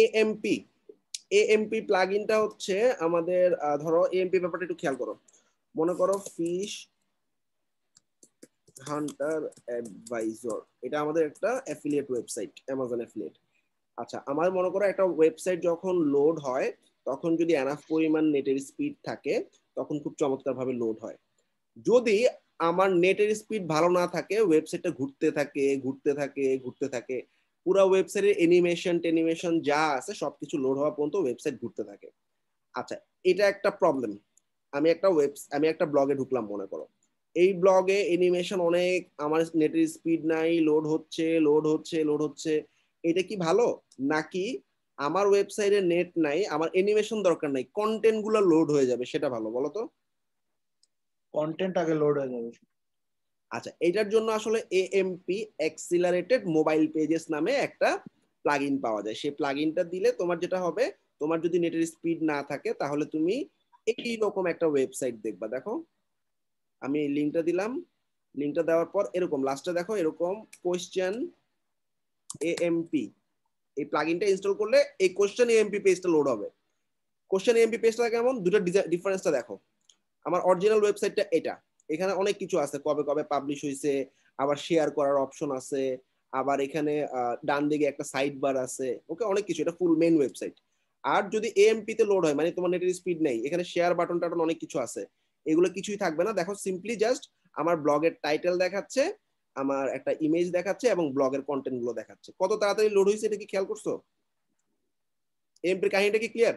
AMP AMP প্লাগইনটা হচ্ছে আমাদের ধরো এএমপি ব্যাপারটা একটু খেয়াল করো মনে করো ফিশ হান্টার অ্যাডভাইজর এটা আমাদের একটা অ্যাফিলিয়েট ওয়েবসাইট অ্যামাজন অ্যাফিলিয়েট আচ্ছা আমার মনে করো একটা ওয়েবসাইট যখন লোড হয় তখন যদি এনাফ পরিমাণ নেটের স্পিড থাকে তখন খুব চমৎকারভাবে লোড হয় যদি আমার নেটের স্পিড ভালো না থাকে ওয়েবসাইটটা ঘুরতে থাকে ঘুরতে থাকে ঘুরতে থাকে পুরো ওয়েবসাইটের অ্যানিমেশন টেনিমেশন যা আছে সবকিছু লোড হওয়া পর্যন্ত ওয়েবসাইট ঘুরতে থাকে আচ্ছা এটা একটা প্রবলেম আমি একটা ওয়েব আমি একটা ব্লগে ঢুকলাম মনে করো এই ব্লগে অ্যানিমেশন অনেক আমার নেটের স্পিড নাই লোড হচ্ছে লোড হচ্ছে লোড হচ্ছে এটা কি ভালো নাকি আমার ওয়েবসাইটে নেট নাই আমার অ্যানিমেশন দরকার নাই কন্টেন্ট গুলো লোড হয়ে যাবে সেটা ভালো বলো তো কন্টেন্ট আগে লোড হয়ে যাবে আচ্ছা এটার জন্য আসলে এএমপি অ্যাক্সিলারেটেড মোবাইল পেজেস নামে একটা প্লাগ পাওয়া যায় সেই প্লাগ দিলে তোমার যেটা হবে তোমার যদি নেটের স্পিড না থাকে তাহলে তুমি এই রকম একটা ওয়েবসাইট দেখবা দেখো আমি লিঙ্কটা দিলাম লিঙ্কটা দেওয়ার পর এরকম লাস্টে দেখো এরকম কোয়েশ্চেন এএমপি এই প্লাগ ইনস্টল করলে এই কোয়েশ্চেন এএমপি পেজটা লোড হবে এম পি পেজটা কেমন দুটো ডিফারেন্সটা দেখো আমার অরিজিনাল ওয়েবসাইটটা এটা এখানে অনেক কিছু আছে কবে কবে পাবলিশ হয়েছে আবার শেয়ার করার অপশন আছে আবার এখানে ডান দিকে একটা সাইড বার আছে ওকে অনেক কিছু এটা ফুল মেন ওয়েবসাইট আর যদি এএমপি তে লোড হয় মানে তোমার নেটের স্পিড নেই এখানে শেয়ার বাটন টাটন অনেক কিছু আছে এগুলো কিছুই থাকবে না দেখো সিম্পলি জাস্ট আমার ব্লগের টাইটেল দেখাচ্ছে আমার একটা ইমেজ দেখাচ্ছে এবং ব্লগের কন্টেন্ট গুলো দেখাচ্ছে কত তাড়াতাড়ি লোড হয়েছে এটা কি খেয়াল করছো এমপির কাহিনীটা কি ক্লিয়ার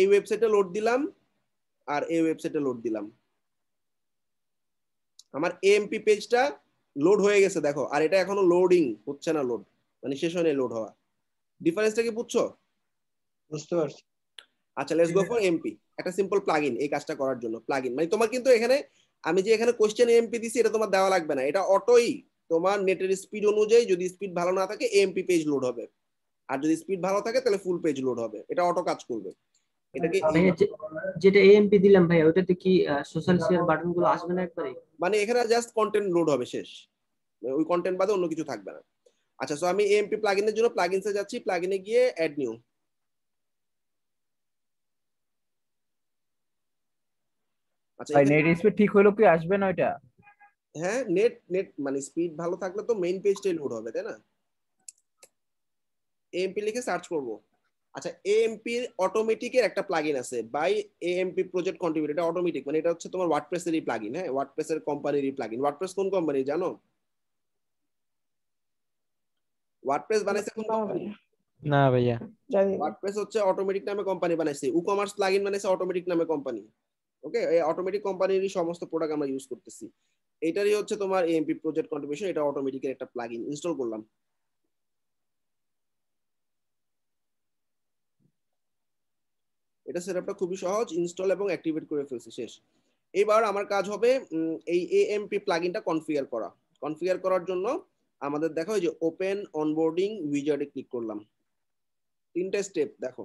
এই ওয়েবসাইটে লোড দিলাম আর এই ওয়েবসাইটে লোড দিলাম আমার এমপি পেজটা লোড হয়ে গেছে দেখো আর এটা এখনো লোডিং হচ্ছে না লোড মানে শেষ হয়নি লোড হওয়া ডিফারেন্সটা কি বুঝছো বুঝতে পারছি আচ্ছা লেটস গো ফর এমপি একটা সিম্পল প্লাগইন এই কাজটা করার জন্য প্লাগইন মানে তোমার কিন্তু এখানে আমি যে এখানে কোশ্চেন এমপি দিছি এটা তোমার দেওয়া লাগবে না এটা অটোই তোমার নেটের স্পিড অনুযায়ী যদি স্পিড ভালো না থাকে এমপি পেজ লোড হবে আর যদি স্পিড ভালো থাকে তাহলে ফুল পেজ লোড হবে এটা অটো কাজ করবে এটাকে যেটা এমপি দিলাম ভাই ওটাতে কি সোশ্যাল শেয়ার বাটনগুলো আসবে না একবারে মানে এখানে জাস্ট কন্টেন্ট লোড হবে শেষ ওই কন্টেন্ট বাদে অন্য কিছু থাকবে না আচ্ছা সো আমি এমপি প্লাগইনের জন্য প্লাগইনসে যাচ্ছি প্লাগইনে গিয়ে অ্যাড নিউ আচ্ছা নেট স্পিড ঠিক হলো কি আসবে না এটা হ্যাঁ নেট নেট মানে স্পিড ভালো থাকলে তো মেইন পেজটাই লোড হবে তাই না এমপি লিখে সার্চ করবো আচ্ছা এএমপি এর একটা প্লাগইন আছে বাই এএমপি প্রজেক্ট কন্ট্রিবিউটর এটা অটোমেটিক মানে এটা হচ্ছে তোমার এরই প্লাগইন হ্যাঁ ওয়ার্ডপ্রেসের কোম্পানিরই প্লাগইন ওয়ার্ডপ্রেস কোন কোম্পানি জানো ওয়ার্ডপ্রেস বানাইছে কোন কোম্পানি না ভাইয়া ওয়ার্ডপ্রেস হচ্ছে অটোমেটিক নামে কোম্পানি বানাইছে ই-কমার্স প্লাগইন বানাইছে অটোমেটিক নামে কোম্পানি ওকে এই অটোমেটিক কোম্পানিরই সমস্ত প্রোডাক্ট আমরা ইউজ করতেছি এটারই হচ্ছে তোমার এএমপি প্রজেক্ট কন্ট্রিবিউশন এটা অটোমেটিকের একটা প্লাগইন ইনস্টল করলাম এটা সেটআপটা খুবই সহজ ইনস্টল এবং অ্যাক্টিভেট করে ফেলছি শেষ এবার আমার কাজ হবে এই এএমপি প্লাগইনটা কনফিগার করা কনফিগার করার জন্য আমাদের দেখো যে ওপেন অনবোর্ডিং উইজার্ডে ক্লিক করলাম তিনটা স্টেপ দেখো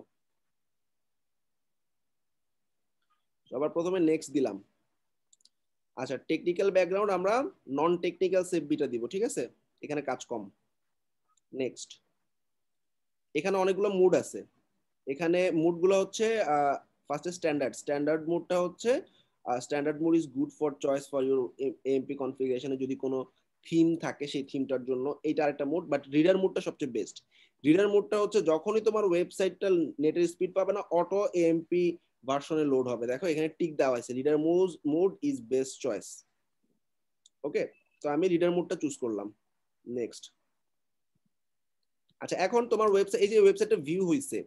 সবার প্রথমে নেক্সট দিলাম আচ্ছা টেকনিক্যাল ব্যাকগ্রাউন্ড আমরা নন টেকনিক্যাল সেফ বিটা দিব ঠিক আছে এখানে কাজ কম নেক্সট এখানে অনেকগুলো মুড আছে এখানে মুডগুলো হচ্ছে ফার্স্টে স্ট্যান্ডার্ড স্ট্যান্ডার্ড মুডটা হচ্ছে standard mode is good for choice for your AMP কনফিগারেশনে যদি কোনো থিম থাকে সেই থিমটার জন্য এইটা আরেকটা মুড বাট রিডার মুডটা সবচেয়ে বেস্ট রিডার মুডটা হচ্ছে যখনই তোমার ওয়েবসাইটটা নেটের স্পিড পাবে না অটো এমপি ভার্সনে লোড হবে দেখো এখানে টিক দেওয়া আছে reader mode mode is best choice okay তো আমি রিডার মুডটা চুজ করলাম নেক্সট আচ্ছা এখন তোমার ওয়েবসাইট এই যে ওয়েবসাইটটা ভিউ হইছে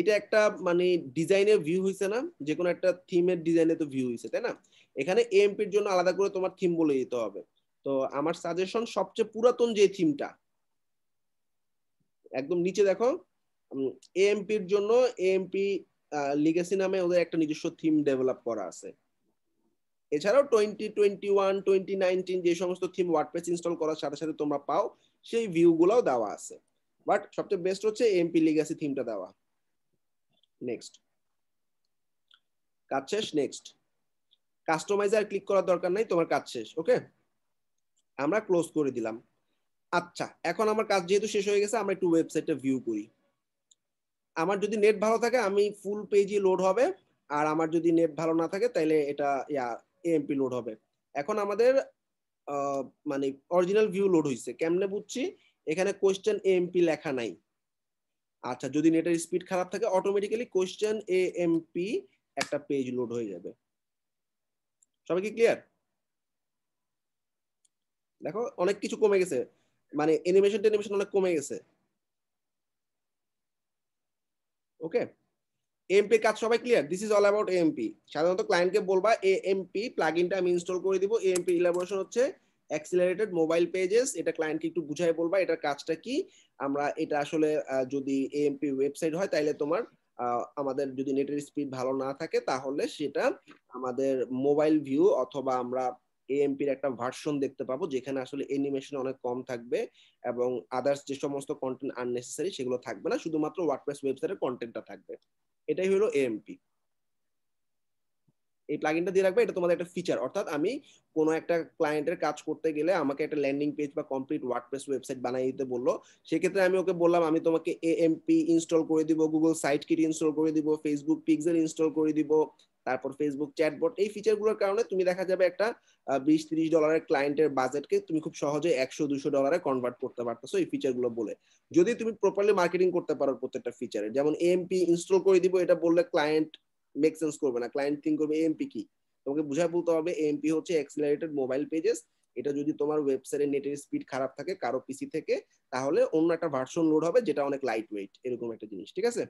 এটা একটা মানে ডিজাইনের ভিউ হয়েছে না যে কোনো একটা থিমের ডিজাইনে তো ভিউ হয়েছে তাই না এখানে এমপির জন্য আলাদা করে তোমার থিম বলে দিতে হবে তো আমার সাজেশন সবচেয়ে পুরাতন যে থিমটা একদম নিচে দেখো এএমপির জন্য এএমপি লিগেসি নামে ওদের একটা নিজস্ব থিম ডেভেলপ করা আছে এছাড়াও twenty twenty one twenty nineteen যে সমস্ত থিম ওয়ার্ডপ্রেস ইনস্টল করার সাথে সাথে তোমরা পাও সেই ভিউগুলোও দেওয়া আছে বাট সবচেয়ে বেস্ট হচ্ছে এমপি লিগেসি থিমটা দেওয়া নেক্সট কাজ শেষ নেক্সট কাস্টমাইজার ক্লিক করার দরকার নাই তোমার কাজ শেষ ওকে আমরা ক্লোজ করে দিলাম আচ্ছা এখন আমার কাজ যেহেতু শেষ হয়ে গেছে আমরা একটু ওয়েবসাইটটা ভিউ করি আমার যদি নেট ভালো থাকে আমি ফুল পেজই লোড হবে আর আমার যদি নেট ভালো না থাকে তাহলে এটা ইয়া এএমপি লোড হবে এখন আমাদের মানে অরিজিনাল ভিউ লোড হয়েছে কেমনে বুঝছি এখানে কোয়েশ্চেন এএমপি লেখা নাই আচ্ছা যদি নেটের স্পিড খারাপ থাকে অটোমেটিক্যালি কোশ্চেন এ এমপি একটা পেজ লোড হয়ে যাবে সবাই কি ক্লিয়ার দেখো অনেক কিছু কমে গেছে মানে অ্যানিমেশন টেনিমেশন অনেক কমে গেছে ওকে এমপি কাজ সবাই clear this is all about MP সাধারণত ক্লায়েন্টকে বলবা এমপি প্লাগইনটা আমি ইনস্টল করে দিব এমপি ইলাবোরেশন হচ্ছে অ্যাক্সিলারেটেড মোবাইল পেজেস এটা ক্লায়েন্টকে একটু বুঝাই বলবা এটার কাজটা কি আমরা এটা আসলে যদি এএমপি ওয়েবসাইট হয় তাহলে তোমার আমাদের যদি নেটের স্পিড ভালো না থাকে তাহলে সেটা আমাদের মোবাইল ভিউ অথবা আমরা এএমপির একটা ভার্সন দেখতে পাবো যেখানে আসলে অ্যানিমেশন অনেক কম থাকবে এবং আদার্স যে সমস্ত কন্টেন্ট আননেসেসারি সেগুলো থাকবে না শুধুমাত্র ওয়ার্ডপ্রেস ওয়েবসাইটের কন্টেন্টটা থাকবে এটাই হলো এএমপি এই প্লাগিনটা দিয়ে রাখবে এটা তোমাদের একটা ফিচার অর্থাৎ আমি কোনো একটা ক্লায়েন্টের কাজ করতে গেলে আমাকে একটা ল্যান্ডিং পেজ বা কমপ্লিট ওয়ার্ডপ্রেস ওয়েবসাইট বানিয়ে দিতে বললো সেক্ষেত্রে আমি ওকে বললাম আমি তোমাকে এএমপি ইনস্টল করে দিব গুগল সাইট কিট ইনস্টল করে দিব ফেসবুক পিক্সেল ইনস্টল করে দিব তারপর ফেসবুক চ্যাটবট এই ফিচারগুলোর কারণে তুমি দেখা যাবে একটা বিশ তিরিশ ডলারের ক্লায়েন্টের বাজেটকে তুমি খুব সহজে একশো দুশো ডলারে কনভার্ট করতে পারতেছো এই ফিচারগুলো বলে যদি তুমি প্রপারলি মার্কেটিং করতে পারো প্রত্যেকটা ফিচারে যেমন এএমপি ইনস্টল করে দিব এটা বললে ক্লায়েন্ট মেক সেন্স করবে না ক্লায়েন্ট থিঙ্ক করবে এএমপি কি তোমাকে বুঝায় বলতে হবে এএমপি হচ্ছে অ্যাক্সিলারেটেড মোবাইল পেজেস এটা যদি তোমার ওয়েবসাইটের নেটের স্পিড খারাপ থাকে কারো পিসি থেকে তাহলে অন্য একটা ভার্সন লোড হবে যেটা অনেক লাইট ওয়েট এরকম একটা জিনিস ঠিক আছে